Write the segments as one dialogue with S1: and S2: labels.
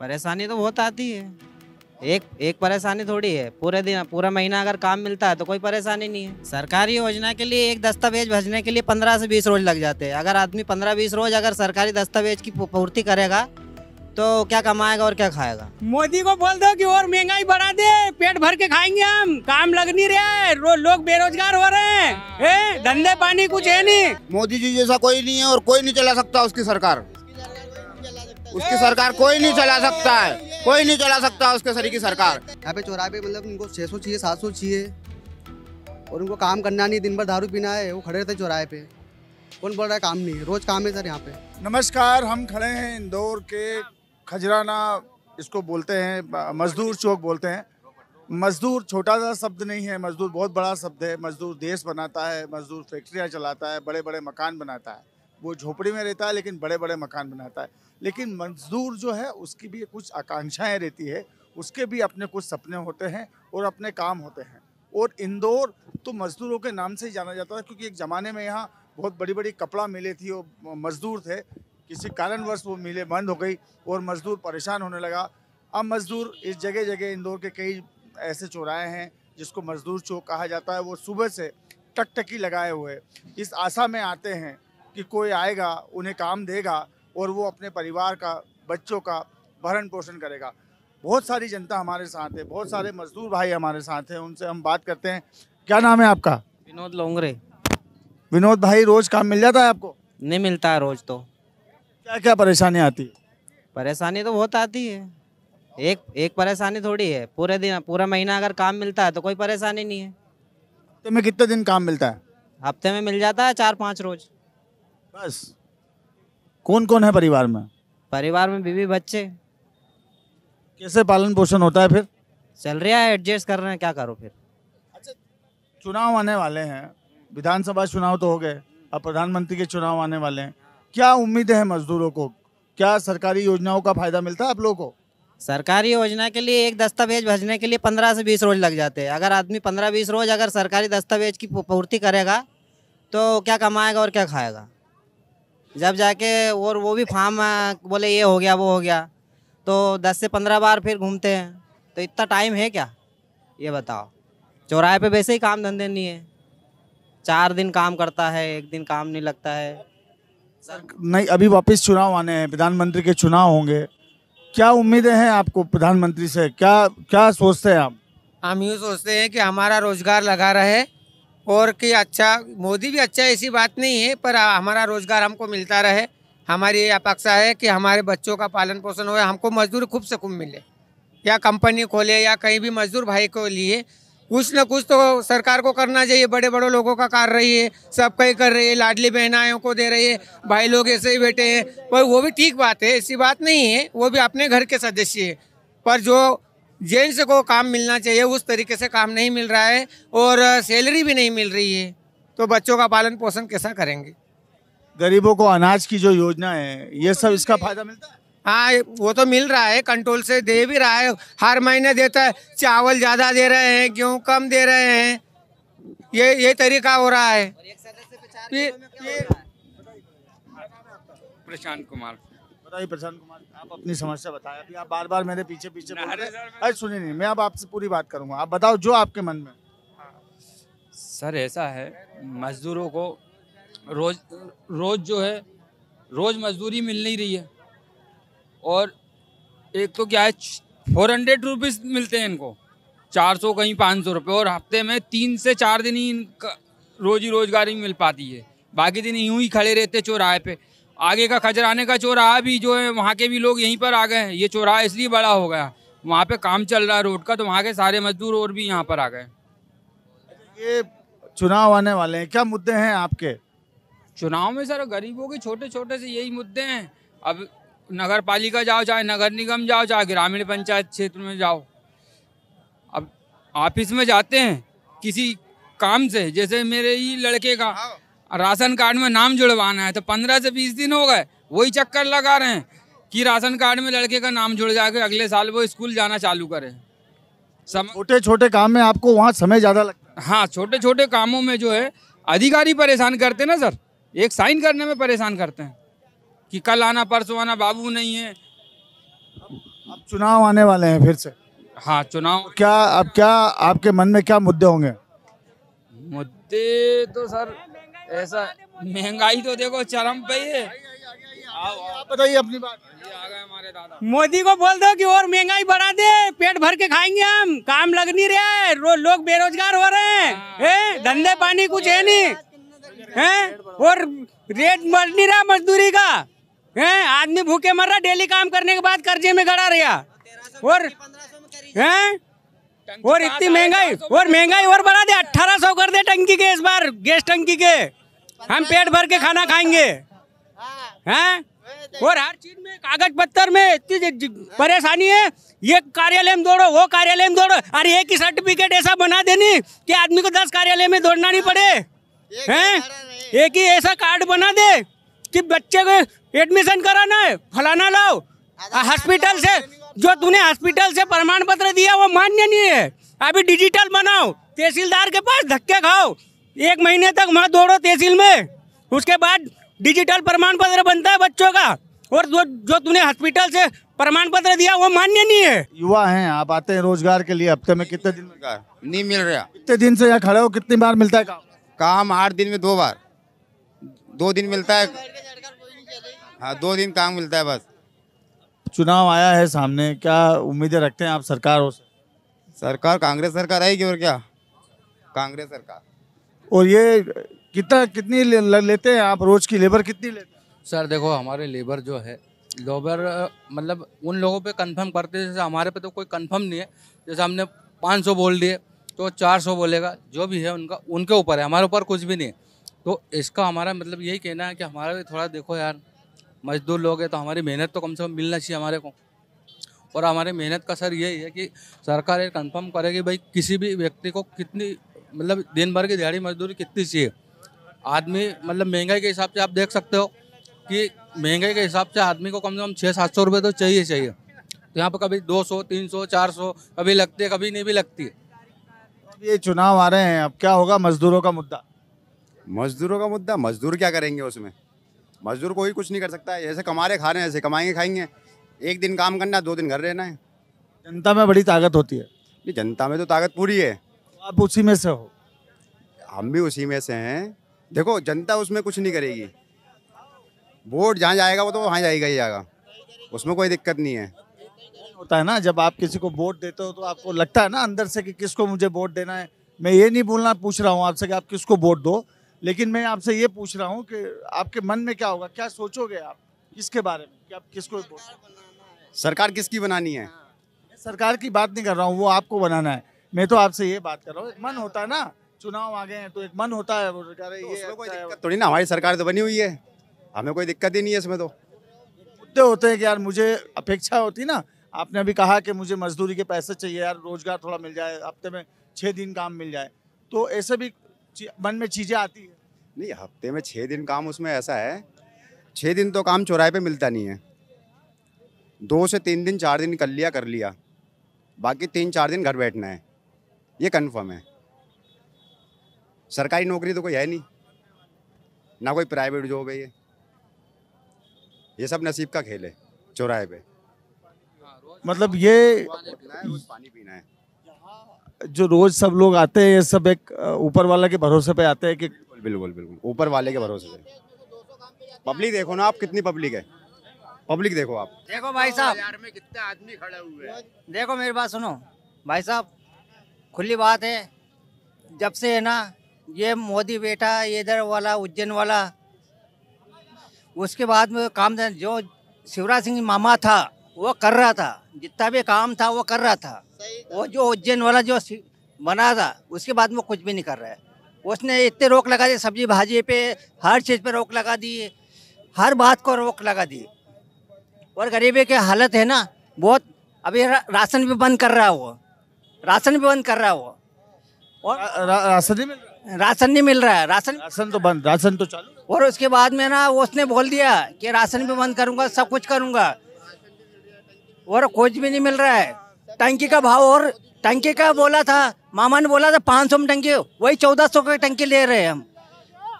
S1: परेशानी तो बहुत आती है एक एक परेशानी थोड़ी है पूरे दिन पूरा महीना अगर काम मिलता है तो कोई परेशानी नहीं है सरकारी योजना के लिए एक दस्तावेज भजने के लिए पंद्रह से बीस रोज लग जाते हैं अगर आदमी पंद्रह बीस रोज अगर सरकारी दस्तावेज की पूर्ति करेगा तो क्या कमाएगा और क्या खाएगा
S2: मोदी को बोल दो कि और महंगाई बढ़ा दे पेट भर के खाएंगे हम काम लग नहीं रहा है लोग बेरोजगार हो रहे हैं धंधे पानी कुछ है नहीं
S3: मोदी जी जैसा कोई नहीं है और कोई नहीं चला सकता उसकी सरकार उसकी सरकार कोई नहीं चला सकता है कोई नहीं चला सकता उसके सर की सरकार
S4: यहाँ पे चौराहे पे मतलब उनको छह सौ चाहिए सात सौ चाहिए और उनको काम करना नहीं दिन भर दारू पीना है वो खड़े रहते चौराहे पे कौन बोल रहा है काम नहीं है रोज काम है सर यहाँ पे नमस्कार हम खड़े हैं इंदौर के खजराना
S5: इसको बोलते हैं मजदूर चौक बोलते हैं मजदूर छोटा सा शब्द नहीं है मजदूर बहुत बड़ा शब्द है मजदूर देश बनाता है मजदूर फैक्ट्रियाँ चलाता है बड़े बड़े मकान बनाता है वो झोपड़ी में रहता है लेकिन बड़े बड़े मकान बनाता है लेकिन मजदूर जो है उसकी भी कुछ आकांक्षाएं रहती है उसके भी अपने कुछ सपने होते हैं और अपने काम होते हैं और इंदौर तो मजदूरों के नाम से ही जाना जाता था क्योंकि एक ज़माने में यहाँ बहुत बड़ी बड़ी कपड़ा मिले थी और मजदूर थे किसी कारणवश वो मिले बंद हो गई और मजदूर परेशान होने लगा अब मजदूर इस जगह जगह इंदौर के कई ऐसे चौराहे हैं जिसको मजदूर चौक कहा जाता है वो सुबह से टकटकी लगाए हुए इस आशा में आते हैं कि कोई आएगा उन्हें काम देगा और वो अपने परिवार का बच्चों का भरण पोषण करेगा बहुत सारी जनता हमारे साथ है बहुत सारे मजदूर भाई हमारे साथ हैं उनसे हम बात करते हैं क्या नाम है आपका
S1: विनोद लोंगरे
S5: विनोद भाई रोज काम मिल जाता है आपको
S1: नहीं मिलता है रोज तो क्या क्या परेशानी आती है परेशानी तो बहुत आती है एक एक परेशानी थोड़ी है पूरे दिन पूरा महीना अगर काम मिलता है तो कोई परेशानी नहीं है हफ्ते तो में कितने दिन काम मिलता है हफ्ते में मिल जाता है चार पाँच रोज बस
S5: कौन कौन है परिवार में
S1: परिवार में बीवी बच्चे कैसे पालन पोषण होता है फिर चल रहा है एडजस्ट कर रहे हैं क्या करो फिर अच्छा
S5: चुनाव आने वाले हैं विधानसभा चुनाव तो हो गए अब प्रधानमंत्री के
S1: चुनाव आने वाले हैं क्या उम्मीदें हैं मजदूरों को क्या सरकारी योजनाओं का फायदा मिलता है आप लोगों को सरकारी योजना के लिए एक दस्तावेज भेजने के लिए पंद्रह से बीस रोज लग जाते हैं अगर आदमी पंद्रह बीस रोज अगर सरकारी दस्तावेज की पूर्ति करेगा तो क्या कमाएगा और क्या खाएगा जब जाके और वो भी फार्म बोले ये हो गया वो हो गया तो दस से पंद्रह बार फिर घूमते हैं तो इतना टाइम है क्या ये बताओ चौराहे पे वैसे ही काम धंधे नहीं है चार दिन काम करता है एक दिन काम नहीं लगता है
S5: सर नहीं अभी वापस चुनाव आने हैं प्रधानमंत्री के चुनाव होंगे क्या उम्मीदें हैं आपको प्रधानमंत्री से क्या क्या सोचते हैं आप
S2: हम यूँ सोचते हैं कि हमारा रोजगार लगा रहे और कि अच्छा मोदी भी अच्छा ऐसी बात नहीं है पर हमारा रोज़गार हमको मिलता रहे हमारी अपेक्षा है कि हमारे बच्चों का पालन पोषण हो हमको मजदूर खूब से खूब मिले या कंपनी खोले या कहीं भी मजदूर भाई को लिए कुछ ना कुछ तो सरकार को करना चाहिए बड़े बड़े लोगों का कार रही है सब कहीं कर रही है लाडली बहनाओं को दे रही है भाई लोग ऐसे ही बैठे हैं पर वो भी ठीक बात है ऐसी बात नहीं है वो भी अपने घर के सदस्य है पर जो जेंट्स को काम मिलना चाहिए उस तरीके से काम नहीं मिल रहा है और सैलरी भी नहीं मिल रही है तो बच्चों का पालन पोषण कैसा करेंगे
S5: गरीबों को अनाज की जो योजना है ये सब इसका फायदा मिलता है
S2: हाँ वो तो मिल रहा है कंट्रोल से दे भी रहा है हर महीने देता है चावल ज़्यादा दे रहे हैं गेहूँ कम दे रहे हैं ये ये तरीका हो रहा है
S5: प्रशांत कुमार बताइए प्रशांत कुमार आप अपनी समस्या बताए अभी आप बार बार मेरे पीछे पीछे अरे सुनिए नहीं मैं अब आपसे पूरी बात करूंगा आप बताओ जो आपके मन में सर ऐसा है मजदूरों को रोज
S6: रोज जो है रोज मजदूरी मिल नहीं रही है और एक तो क्या है फोर हंड्रेड रुपीज़ मिलते हैं इनको चार सौ कहीं पाँच सौ रुपये और हफ्ते में तीन से चार दिन ही इनका रोजी रोजगारी मिल पाती है बाकी दिन यूं ही खड़े रहते चौराहे पे आगे का खजराने का चौराहा भी जो है वहाँ के भी लोग यहीं पर आ गए हैं ये चौराहा इसलिए बड़ा हो गया वहाँ पे काम चल रहा है रोड का तो वहाँ के सारे मजदूर और भी यहाँ पर आ गए
S5: ये चुनाव आने वाले हैं क्या मुद्दे हैं आपके चुनाव में सर
S6: गरीबों के छोटे छोटे से यही मुद्दे हैं अब नगर पालिका जाओ चाहे नगर निगम जाओ चाहे ग्रामीण पंचायत क्षेत्र में जाओ अब ऑफिस में जाते हैं किसी काम से जैसे मेरे ही लड़के का हाँ। राशन कार्ड में नाम जुड़वाना है तो पंद्रह से बीस दिन हो गए वही चक्कर लगा रहे हैं कि राशन कार्ड में लड़के का नाम जुड़ जाए अगले साल वो स्कूल जाना चालू करे सम...
S5: छोटे छोटे काम में आपको वहाँ समय ज़्यादा
S6: लगता है हाँ छोटे छोटे कामों में जो है अधिकारी परेशान करते ना सर एक साइन करने में परेशान करते हैं कि कल आना परसों आना बाबू नहीं है
S5: अब चुनाव आने वाले हैं फिर से
S6: हाँ चुनाव तो
S5: क्या अब क्या आपके मन में क्या मुद्दे होंगे
S6: मुद्दे तो सर ऐसा महंगाई तो देखो
S2: चरम पे ही है आप बताइए अपनी बात मोदी को बोल दो कि और महंगाई बढ़ा दे पेट भर के खाएंगे हम काम लग नहीं रहा है लोग बेरोजगार हो रहे हाँ। हैं धंधे पानी कुछ है नहीं है और रेट मर नहीं रहा मजदूरी का है आदमी भूखे मर रहा डेली काम करने के बाद कर्जे में गड़ा रहा और है और इतनी महंगाई और महंगाई और बढ़ा दे अठारह सौ कर दे टंकी के इस बार गैस टंकी के हम पेट भर के खाना खाएंगे हैं और हर चीज में कागज पत्थर में इतनी परेशानी है ये कार्यालय में दौड़ो वो कार्यालय में दौड़ो अरे एक ही सर्टिफिकेट ऐसा बना देनी कि आदमी को दस कार्यालय में दौड़ना नहीं पड़े हैं एक ही ऐसा कार्ड बना दे कि बच्चे को एडमिशन कराना है फलाना लाओ हॉस्पिटल से जो तूने हॉस्पिटल से प्रमाण पत्र दिया वो मान्य नहीं है अभी डिजिटल बनाओ तहसीलदार के पास धक्के खाओ एक महीने तक वहाँ दौड़ो तहसील में उसके बाद डिजिटल प्रमाण पत्र बनता है बच्चों का और जो जो तूने हॉस्पिटल से प्रमाण पत्र दिया वो मान्य नहीं है
S5: युवा हैं आप आते हैं रोजगार के लिए हफ्ते में कितने दिन
S2: में नहीं मिल रहा कितने
S5: दिन से यहाँ खड़े हो कितनी बार मिलता है काम काम आठ दिन में दो बार दो दिन मिलता
S7: है हाँ दो दिन काम मिलता है बस
S5: चुनाव आया है सामने क्या उम्मीदें रखते हैं आप सरकार हो सरकार कांग्रेस सरकार आएगी और क्या कांग्रेस सरकार और ये कितना कितनी ले, लेते हैं आप रोज की लेबर कितनी लेते हैं
S6: सर देखो हमारे लेबर जो है लेबर मतलब उन लोगों पे कंफर्म करते हैं जैसे हमारे पे तो कोई कंफर्म नहीं है जैसे हमने 500 बोल दिए तो 400 बोलेगा जो भी है उनका उनके ऊपर है हमारे ऊपर कुछ भी नहीं है तो इसका हमारा मतलब यही कहना है कि हमारा भी थोड़ा देखो यार मजदूर लोग हैं तो हमारी मेहनत तो कम से कम मिलना चाहिए हमारे को और हमारे मेहनत का सर यही है कि सरकार ये कन्फर्म करेगी भाई किसी भी व्यक्ति को कितनी मतलब दिन भर की दिहाड़ी मजदूरी कितनी चाहिए आदमी मतलब महंगाई के हिसाब से आप देख सकते हो कि महंगाई के हिसाब से आदमी को कम से कम छः सात सौ रुपये तो चाहिए चाहिए तो यहाँ पर कभी दो सौ तीन सौ चार सौ कभी लगती है कभी नहीं भी लगती है
S5: ये चुनाव आ रहे हैं अब क्या होगा मजदूरों का मुद्दा
S6: मजदूरों का मुद्दा मजदूर क्या करेंगे उसमें
S7: मजदूर कोई कुछ नहीं कर सकता है ऐसे कमा रहे खा रहे हैं ऐसे कमाएंगे खाएंगे एक दिन काम करना दो दिन घर रहना है
S5: जनता में बड़ी ताकत होती है जनता में तो ताकत पूरी है आप उसी में
S7: से हो हम भी उसी में से हैं देखो जनता उसमें कुछ नहीं करेगी
S5: वोट जहाँ जाएगा वो तो वहाँ जाएगा ही जाएगा उसमें कोई दिक्कत नहीं है होता है ना जब आप किसी को वोट देते हो तो आपको लगता है ना अंदर से कि किसको मुझे वोट देना है मैं ये नहीं बोलना पूछ रहा हूँ आपसे कि आप किसको वोट दो लेकिन मैं आपसे ये पूछ रहा हूँ कि आपके मन में क्या होगा क्या सोचोगे आप किसके बारे में कि आप किसको वोट सरकार किसकी बनानी है सरकार की बात नहीं कर रहा हूँ वो आपको बनाना है मैं तो आपसे ये बात कर रहा हूँ मन होता है ना चुनाव आ गए हैं तो एक मन होता है तो अच्छा थोड़ी ना हमारी सरकार तो बनी हुई है हमें कोई दिक्कत ही नहीं है इसमें तो मुद्दे होते हैं कि यार मुझे अपेक्षा होती ना आपने अभी कहा कि मुझे मजदूरी के पैसे चाहिए यार रोजगार थोड़ा मिल जाए हफ्ते में छः दिन काम मिल जाए तो ऐसे भी मन में चीज़ें आती है
S7: नहीं हफ्ते में छः दिन काम उसमें ऐसा है छः दिन तो काम चौराहे पे मिलता नहीं है दो से तीन दिन चार दिन कर लिया कर लिया बाकी तीन चार दिन घर बैठना है ये कन्फर्म है सरकारी नौकरी तो कोई है नहीं ना कोई प्राइवेट जॉब है ये ये सब नसीब का खेल है चौराहे पे
S5: मतलब ये पानी पीना है जो रोज सब लोग आते हैं ये सब एक ऊपर वाला के भरोसे पे आते हैं कि बिल्कुल बिल्कुल ऊपर वाले के भरोसे पे
S7: पब्लिक देखो ना आप कितनी पब्लिक है पब्लिक देखो आप
S1: देखो भाई साहब में कितने आदमी खड़े हुए हैं देखो मेरी बात सुनो भाई साहब खुली बात है जब से है ना ये मोदी बेटा इधर वाला उज्जैन वाला उसके बाद में काम जो शिवराज सिंह मामा था वो कर रहा था जितना भी काम था वो कर रहा था वो जो उज्जैन वाला जो बना था उसके बाद में कुछ भी नहीं कर रहा है उसने इतने रोक लगा दी सब्जी भाजी पे हर चीज़ पे रोक लगा दी हर बात को रोक लगा दी और गरीबी की हालत है ना बहुत अभी राशन भी बंद कर रहा है वो राशन भी बंद कर रहा है वो और राशन नहीं मिल रहा राशन नहीं मिल रहा है राशन राशन तो बंद राशन तो चालू और उसके बाद में ना उसने बोल दिया कि राशन भी बंद करूंगा सब कुछ करूंगा और कुछ भी नहीं मिल रहा है टंकी का भाव और टंकी का बोला था मामा ने बोला था पाँच सौ में टंकी वही चौदह सौ की टंकी ले रहे हैं हम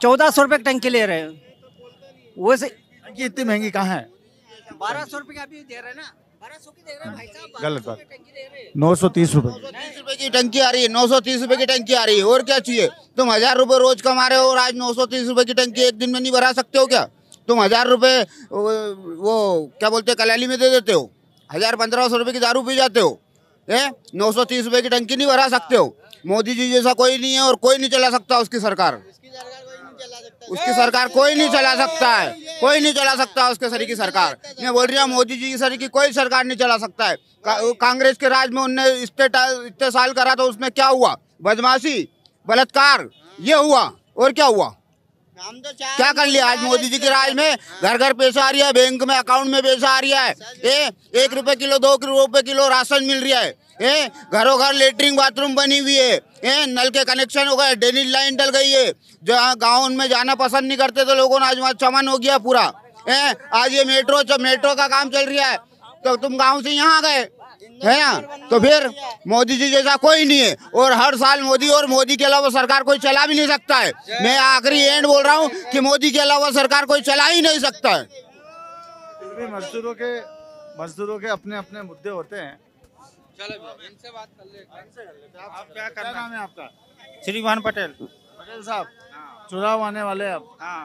S1: चौदह सौ रुपये की टंकी ले रहे हैं
S3: वो से टंकी इतनी महंगी कहाँ है बारह सौ रुपये का अभी दे रहे हैं ना गलत बात
S5: नौ सौ तीस रूपए
S3: रुपए की टंकी आ रही है नौ सौ तीस रूपए की टंकी आ रही है और क्या चाहिए तुम हजार रूपए रोज कमा रहे हो और आज नौ सौ तीस रूपए की टंकी एक दिन में नहीं भरा सकते हो क्या तुम हजार रूपए वो क्या बोलते हैं कलाली में दे देते हो हजार पंद्रह सौ रूपए की दारू पी जाते हो ए नौ सौ तीस रूपए की टंकी नहीं भरा सकते हो मोदी जी जैसा कोई नहीं है और कोई नहीं चला सकता उसकी सरकार उसकी सरकार कोई नहीं चला सकता है कोई नहीं चला सकता उसके सरी की सरकार मैं बोल रही हूँ मोदी जी की सर की कोई सरकार नहीं चला सकता है कांग्रेस के राज में उनने इस्ते इतने साल करा तो उसमें क्या हुआ बदमाशी बलात्कार ये हुआ और क्या हुआ तो क्या कर लिया आज मोदी जी के राज में हाँ। घर घर पैसा आ रहा है बैंक में अकाउंट में पैसा आ रहा है ए, एक रुपए किलो दो रुपए किलो राशन मिल रहा है ए घरों घर लेटरिन बाथरूम बनी हुई है ए नल के कनेक्शन हो गए डेली लाइन डल गई है जहाँ गाँव में जाना पसंद नहीं करते तो लोगों ने आज चमन हो गया पूरा ए आज ये मेट्रो मेट्रो का काम चल रहा है तो तुम गाँव से यहाँ गए है ना तो फिर मोदी जी जैसा कोई नहीं है और हर साल मोदी और मोदी के अलावा सरकार कोई चला भी नहीं सकता है मैं आखिरी एंड बोल रहा हूँ कि मोदी के अलावा सरकार कोई चला ही नहीं सकता
S5: है मजदूरों के मजदूरों के अपने अपने मुद्दे होते हैं
S6: चलो इनसे बात कर ले आप क्या करना नाम है आपका
S5: श्रीमान पटेल पटेल साहब चुनाव आने वाले अब हाँ।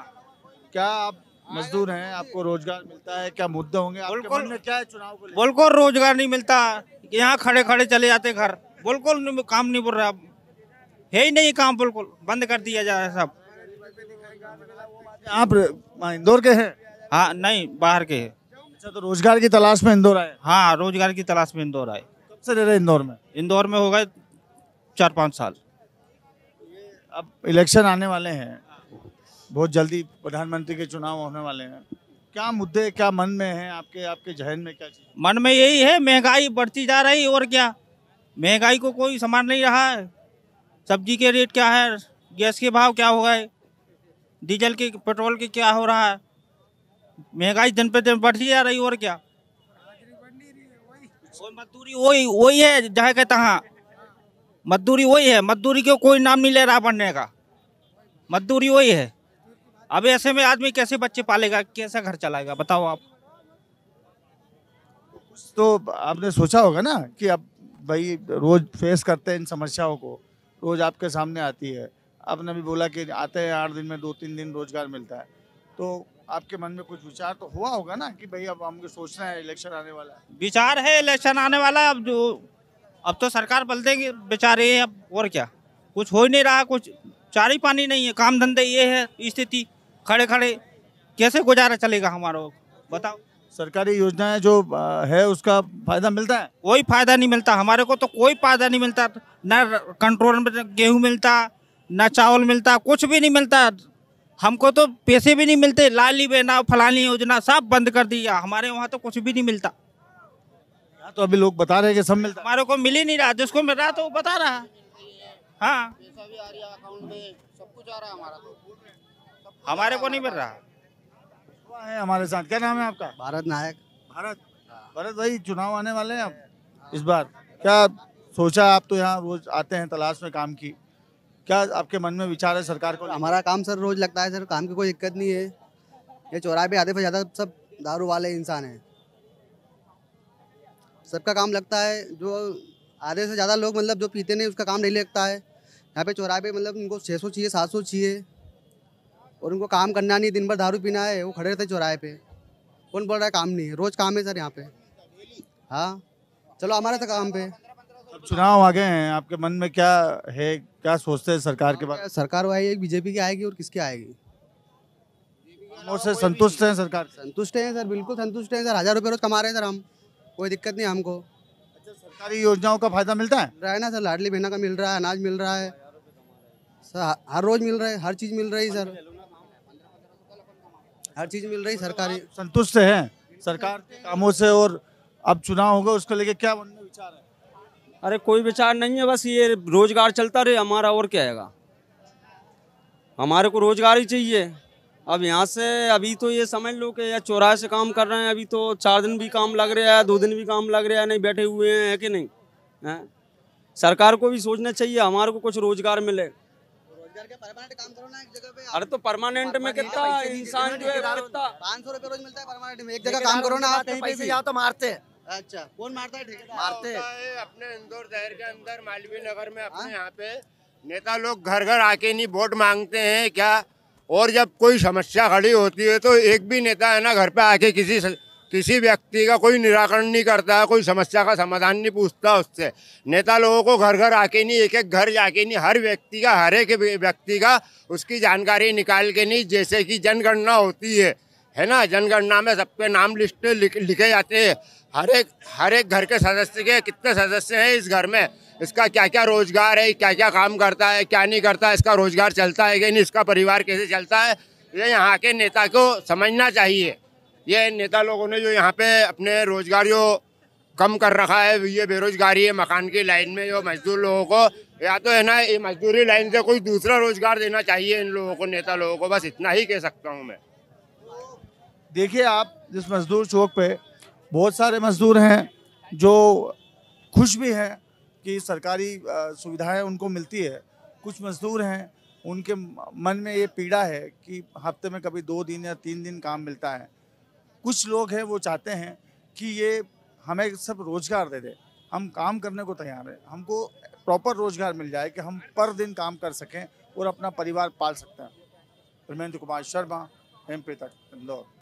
S5: क्या आप मजदूर हैं तो आपको रोजगार मिलता है क्या मुद्दे होंगे बिल्कुल क्या है चुनाव को बिल्कुल रोजगार नहीं
S8: मिलता यहाँ खड़े खड़े चले जाते घर बिल्कुल काम नहीं बोल रहा है ही नहीं काम बिल्कुल बंद कर दिया जा रहा है सब आप हाँ, इंदौर के हैं हाँ नहीं बाहर के हैं अच्छा तो रोजगार की तलाश में इंदौर आए हाँ रोजगार की तलाश
S5: में इंदौर आए कब से रह रहे इंदौर में इंदौर में हो गए चार पाँच साल अब इलेक्शन आने वाले हैं बहुत जल्दी प्रधानमंत्री के चुनाव होने वाले हैं क्या मुद्दे क्या मन में है आपके आपके जहन में क्या चीज़ मन में यही है महंगाई
S8: बढ़ती जा रही और क्या महंगाई को कोई समान नहीं रहा है सब्जी के रेट क्या है गैस के भाव क्या हो गए डीजल के पेट्रोल के क्या हो रहा है महंगाई दिन पे दिन बढ़ती जा रही और क्या मजदूरी वही वही है जहाँ के तहाँ मजदूरी वही है मजदूरी को कोई नाम नहीं ले रहा बढ़ने का मजदूरी वही है अब ऐसे में आदमी कैसे बच्चे पालेगा कैसा घर चलाएगा बताओ आप
S5: तो आपने सोचा होगा ना कि आप भाई रोज फेस करते हैं इन समस्याओं को रोज आपके सामने आती है आपने भी बोला कि आते हैं आठ दिन में दो तीन दिन रोजगार मिलता है तो आपके मन में कुछ विचार तो हुआ होगा ना कि भाई अब हमको सोचना है इलेक्शन आने वाला है विचार है इलेक्शन
S8: आने वाला अब जो अब तो सरकार बल देंगे बेचारे अब और क्या कुछ हो ही नहीं रहा कुछ चार ही पानी नहीं है काम धंधे ये है स्थिति खड़े खड़े कैसे गुजारा चलेगा हमारा
S5: बताओ सरकारी योजनाएं जो है उसका फायदा मिलता
S8: है कोई फायदा नहीं मिलता हमारे को तो कोई फायदा नहीं मिलता ना कंट्रोल में गेहूँ मिलता ना चावल मिलता कुछ भी नहीं मिलता हमको तो पैसे भी नहीं मिलते लाली बेना फलानी योजना सब बंद कर दिया हमारे वहाँ तो कुछ भी नहीं मिलता यहाँ तो अभी
S5: लोग बता रहे कि सब मिलता
S8: हमारे को मिल ही नहीं रहा जिसको मिल रहा तो वो बता रहा
S5: हाँ
S3: सब कुछ आ रहा है हमारा
S5: तो हमारे को नहीं मिल रहा है हमारे साथ क्या नाम है आपका भारत नायक भारत भारत भाई चुनाव आने वाले हैं आप इस बार क्या सोचा आप तो यहाँ रोज आते हैं तलाश में काम की
S4: क्या आपके मन में विचार है सरकार को हमारा काम सर रोज लगता है सर काम की कोई दिक्कत नहीं है ये चौराहे पे आधे से ज़्यादा सब दारू वाले इंसान हैं सबका काम लगता है जो आधे से ज़्यादा लोग मतलब जो पीते नहीं उसका काम नहीं लगता है यहाँ पे चौराहे पे मतलब उनको छः सौ चाहिए सात सौ चाहिए और उनको काम करना नहीं दिन भर दारू पीना है वो खड़े रहते चौराहे पे कौन बोल रहा है काम नहीं रोज काम है सर यहाँ पे हाँ चलो हमारे तो काम पे
S5: चुनाव आ गए हैं आपके मन में क्या है क्या सोचते हैं
S4: सरकार के बारे में सरकार वो आएगी बीजेपी की आएगी और किसकी आएगी संतुष्ट हैं सरकार संतुष्ट हैं सर बिल्कुल संतुष्ट हैं सर हज़ार रुपये रोज कमा रहे हैं सर हम कोई दिक्कत नहीं हमको अच्छा, सरकारी योजनाओं का फायदा मिलता है रहा है ना सर लाडली बहना का मिल रहा है अनाज मिल रहा है सर हर रोज मिल रहा है हर चीज़ मिल रही है सर हर
S5: चीज़ मिल रही मतलब सरकारी संतुष्ट है सरकार के कामों से और अब चुनाव होगा उसको लेके क्या मन में विचार
S8: है अरे कोई विचार नहीं है बस ये रोजगार चलता रहे हमारा और क्या है हमारे को रोजगार ही चाहिए अब यहाँ से अभी तो ये समझ लो कि या चौराहे से काम कर रहे हैं अभी तो चार दिन भी काम लग रहा है दो दिन भी काम लग रहा है नहीं बैठे हुए हैं है कि नहीं है? सरकार को भी सोचना चाहिए हमारे को कुछ रोजगार मिले अरे तो परमानेंट में कितना इंसान जो है
S9: पाँच सौ रुपए रोज मिलता है परमानेंट में एक जगह काम करो ना आप कहीं पैसे जाओ तो मारते हैं अच्छा कौन मारता है मारते हैं अपने इंदौर शहर के अंदर मालवीय नगर में अपने हाँ। यहाँ पे नेता लोग घर घर आके नहीं वोट मांगते हैं क्या और जब कोई समस्या खड़ी होती है तो एक भी नेता है ना घर पे आके किसी किसी व्यक्ति का कोई निराकरण नहीं करता है कोई समस्या का समाधान नहीं पूछता उससे नेता लोगों को घर घर आके नहीं एक एक घर जाके नहीं हर व्यक्ति का हर एक व्यक्ति का उसकी जानकारी निकाल के नहीं जैसे कि जनगणना होती है है ना जनगणना में सबके नाम लिस्ट लिख, लिखे जाते हैं हर एक हर एक घर के सदस्य के कितने सदस्य हैं इस घर में इसका क्या क्या रोजगार है क्या क्या काम करता है क्या नहीं करता है इसका रोजगार चलता है कि नहीं इसका परिवार कैसे चलता है ये यहाँ के नेता को समझना चाहिए ये नेता लोगों ने जो यहाँ पे अपने रोजगारियों कम कर रखा है ये बेरोजगारी है मकान की लाइन में जो मजदूर लोगों को या तो है ना ये मजदूरी लाइन से कोई दूसरा रोजगार देना चाहिए इन लोगों को नेता लोगों को बस इतना ही कह सकता हूँ मैं
S5: देखिए आप जिस मजदूर चौक पे बहुत सारे मजदूर हैं जो खुश भी हैं कि सरकारी सुविधाएं उनको मिलती है कुछ मजदूर हैं उनके मन में ये पीड़ा है कि हफ्ते में कभी दो दिन या तीन दिन काम मिलता है कुछ लोग हैं वो चाहते हैं कि ये हमें सब रोज़गार दे दे हम काम करने को तैयार हैं हमको प्रॉपर रोज़गार मिल जाए कि हम पर दिन काम कर सकें और अपना परिवार पाल सकते हैं धर्मेंद्र कुमार शर्मा एम पी तक इंदौर